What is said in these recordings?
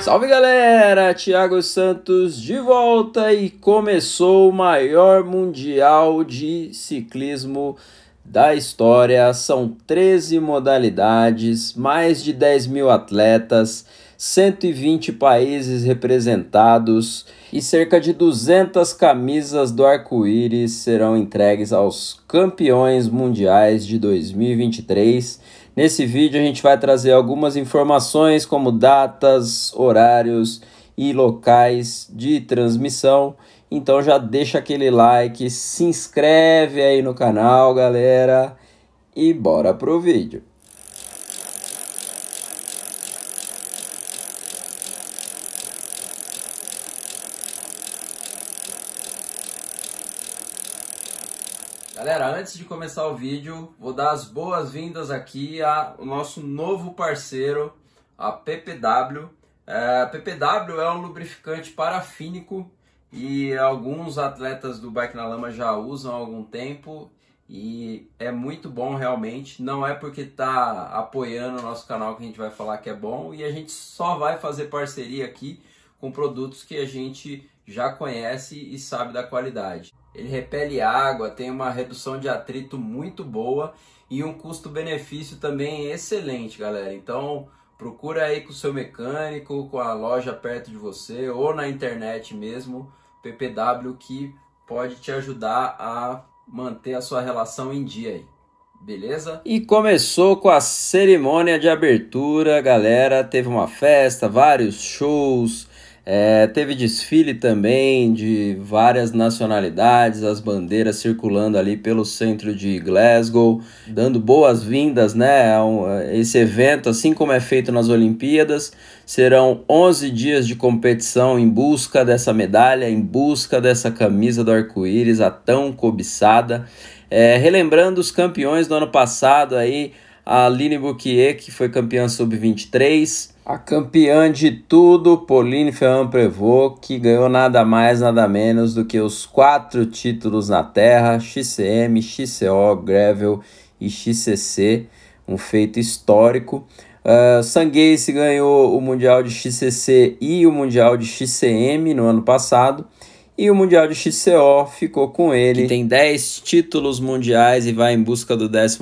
Salve galera, Thiago Santos de volta e começou o maior mundial de ciclismo da história. São 13 modalidades, mais de 10 mil atletas. 120 países representados e cerca de 200 camisas do arco-íris serão entregues aos campeões mundiais de 2023. Nesse vídeo a gente vai trazer algumas informações como datas, horários e locais de transmissão. Então já deixa aquele like, se inscreve aí no canal, galera, e bora pro vídeo. Galera, antes de começar o vídeo, vou dar as boas-vindas aqui ao nosso novo parceiro, a PPW. É, a PPW é um lubrificante parafínico e alguns atletas do Bike na Lama já usam há algum tempo e é muito bom realmente. Não é porque está apoiando o nosso canal que a gente vai falar que é bom e a gente só vai fazer parceria aqui com produtos que a gente já conhece e sabe da qualidade. Ele repele água, tem uma redução de atrito muito boa e um custo-benefício também excelente, galera. Então, procura aí com o seu mecânico, com a loja perto de você ou na internet mesmo, PPW que pode te ajudar a manter a sua relação em dia aí. Beleza? E começou com a cerimônia de abertura, galera. Teve uma festa, vários shows, é, teve desfile também de várias nacionalidades, as bandeiras circulando ali pelo centro de Glasgow, dando boas-vindas né, a, um, a esse evento, assim como é feito nas Olimpíadas. Serão 11 dias de competição em busca dessa medalha, em busca dessa camisa do arco-íris, a tão cobiçada. É, relembrando os campeões do ano passado aí, a Aline Bouquier, que foi campeã sub-23, a campeã de tudo, Pauline Ferrand Prevot, que ganhou nada mais, nada menos do que os quatro títulos na Terra: XCM, XCO, Gravel e XCC, um feito histórico. Uh, ah, Sanguese ganhou o Mundial de XCC e o Mundial de XCM no ano passado. E o Mundial de XCO ficou com ele. Que tem 10 títulos mundiais e vai em busca do 11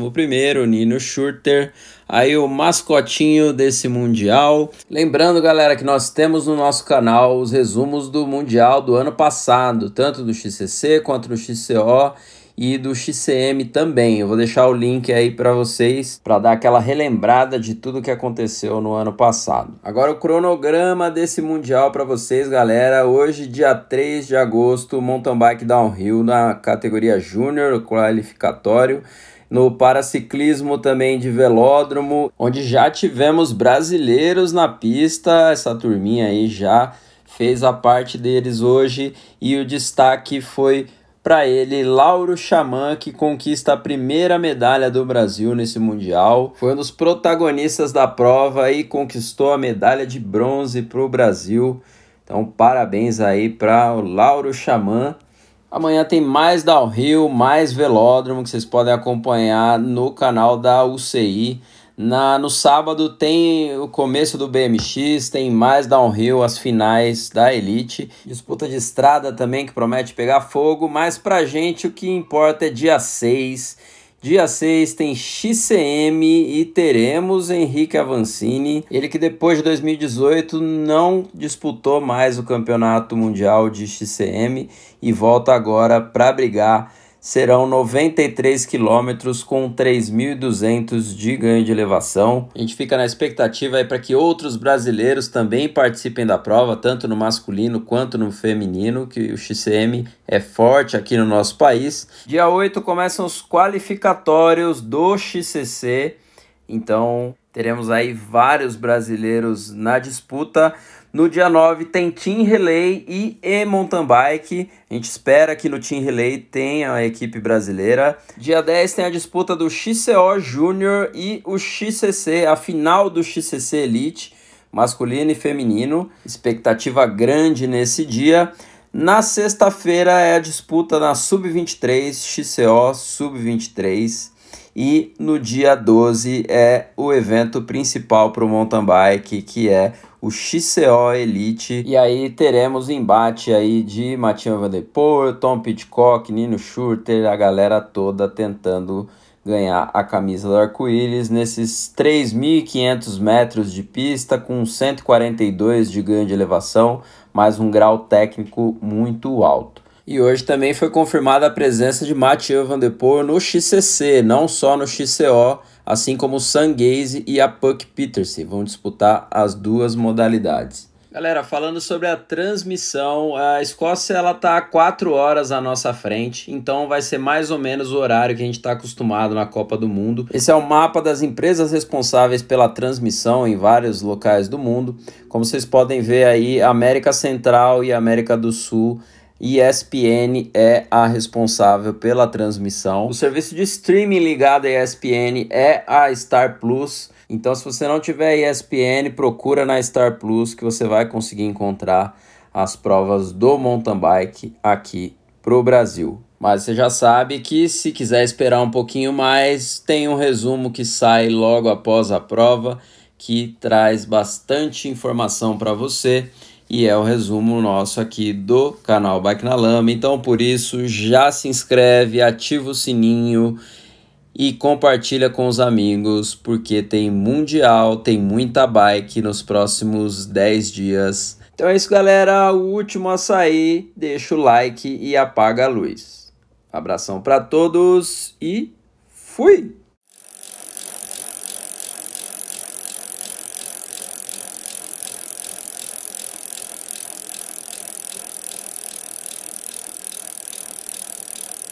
Nino Schurter. Aí o mascotinho desse Mundial. Lembrando, galera, que nós temos no nosso canal os resumos do Mundial do ano passado, tanto do XCC quanto do XCO e do XCM também. Eu vou deixar o link aí para vocês para dar aquela relembrada de tudo que aconteceu no ano passado. Agora o cronograma desse mundial para vocês, galera. Hoje, dia 3 de agosto, mountain bike downhill na categoria júnior qualificatório no paraciclismo também de velódromo, onde já tivemos brasileiros na pista, essa turminha aí já fez a parte deles hoje e o destaque foi para ele Lauro Xamã, que conquista a primeira medalha do Brasil nesse Mundial. Foi um dos protagonistas da prova e conquistou a medalha de bronze para o Brasil. Então, parabéns aí para o Lauro Xamã. Amanhã tem mais downhill, mais velódromo que vocês podem acompanhar no canal da UCI. Na, no sábado tem o começo do BMX, tem mais downhill, as finais da Elite. Disputa de estrada também que promete pegar fogo, mas pra gente o que importa é dia 6. Dia 6 tem XCM e teremos Henrique Avancini, ele que depois de 2018 não disputou mais o Campeonato Mundial de XCM e volta agora para brigar serão 93 quilômetros com 3.200 de ganho de elevação. A gente fica na expectativa para que outros brasileiros também participem da prova, tanto no masculino quanto no feminino, que o XCM é forte aqui no nosso país. Dia 8 começam os qualificatórios do XCC então, teremos aí vários brasileiros na disputa. No dia 9 tem Team Relay e E-Mountain Bike. A gente espera que no Team Relay tenha a equipe brasileira. Dia 10 tem a disputa do XCO Júnior e o XCC, a final do XCC Elite, masculino e feminino. Expectativa grande nesse dia. Na sexta-feira é a disputa na Sub-23, XCO Sub-23. E no dia 12 é o evento principal para o mountain bike, que é o XCO Elite. E aí teremos embate aí de Matinho Van Tom Pitcock, Nino Schurter, a galera toda tentando ganhar a camisa do arco-íris nesses 3.500 metros de pista com 142 de ganho de elevação, mas um grau técnico muito alto. E hoje também foi confirmada a presença de Mathieu Van de Poel no XCC, não só no XCO, assim como o Sangaze e a Puck Peterson vão disputar as duas modalidades. Galera, falando sobre a transmissão, a Escócia ela tá a 4 horas à nossa frente, então vai ser mais ou menos o horário que a gente está acostumado na Copa do Mundo. Esse é o mapa das empresas responsáveis pela transmissão em vários locais do mundo. Como vocês podem ver aí, América Central e América do Sul ESPN é a responsável pela transmissão. O serviço de streaming ligado à ESPN é a Star Plus. Então, se você não tiver ESPN, procura na Star Plus que você vai conseguir encontrar as provas do mountain bike aqui pro Brasil. Mas você já sabe que se quiser esperar um pouquinho mais, tem um resumo que sai logo após a prova que traz bastante informação para você e é o resumo nosso aqui do canal Bike na Lama. Então, por isso, já se inscreve, ativa o sininho e compartilha com os amigos, porque tem mundial, tem muita bike nos próximos 10 dias. Então é isso, galera. O último a sair, deixa o like e apaga a luz. Abração para todos e fui!